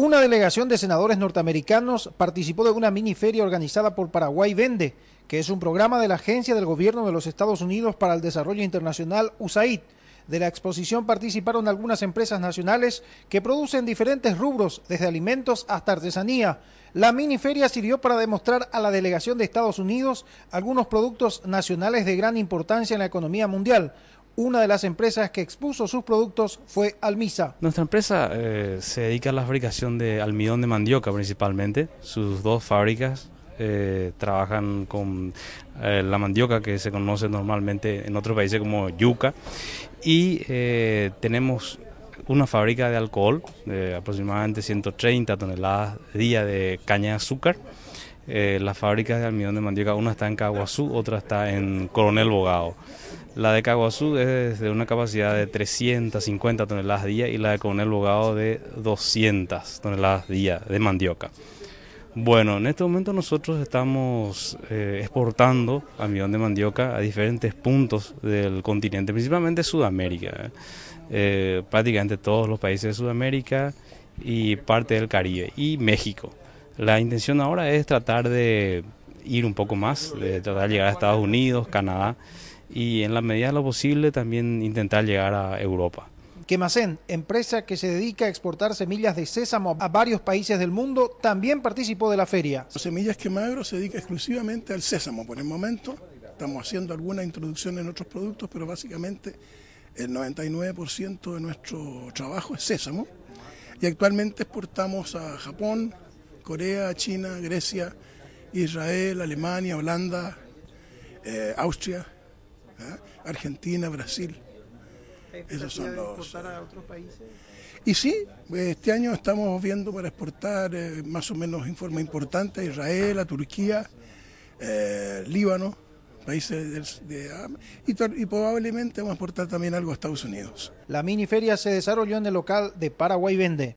Una delegación de senadores norteamericanos participó de una mini feria organizada por Paraguay Vende, que es un programa de la Agencia del Gobierno de los Estados Unidos para el Desarrollo Internacional, USAID. De la exposición participaron algunas empresas nacionales que producen diferentes rubros, desde alimentos hasta artesanía. La mini feria sirvió para demostrar a la delegación de Estados Unidos algunos productos nacionales de gran importancia en la economía mundial. Una de las empresas que expuso sus productos fue Almisa. Nuestra empresa eh, se dedica a la fabricación de almidón de mandioca principalmente. Sus dos fábricas eh, trabajan con eh, la mandioca que se conoce normalmente en otros países como yuca. Y tenemos una fábrica de alcohol de aproximadamente 130 toneladas día de caña de azúcar. Eh, las fábricas de almidón de mandioca, una está en Caguazú, otra está en Coronel Bogado. La de Caguazú es de una capacidad de 350 toneladas día y la de Coronel Bogado de 200 toneladas día de mandioca. Bueno, en este momento nosotros estamos eh, exportando almidón de mandioca a diferentes puntos del continente, principalmente Sudamérica, eh. prácticamente todos los países de Sudamérica y parte del Caribe y México. La intención ahora es tratar de ir un poco más, de tratar de llegar a Estados Unidos, Canadá y en la medida de lo posible también intentar llegar a Europa. Quemacén, empresa que se dedica a exportar semillas de sésamo a varios países del mundo, también participó de la feria. Semillas Quemagro se dedica exclusivamente al sésamo por el momento. Estamos haciendo alguna introducción en otros productos, pero básicamente el 99% de nuestro trabajo es sésamo. Y actualmente exportamos a Japón, Corea, China, Grecia, Israel, Alemania, Holanda, eh, Austria, ¿ah? Argentina, Brasil. Esos son los. exportar a eh, otros países? Y sí, este año estamos viendo para exportar eh, más o menos en forma importante a Israel, a Turquía, Líbano, países de, ah, y, probablemente vamos a exportar también algo a Estados Unidos. La mini feria se desarrolló en el local de Paraguay Vende.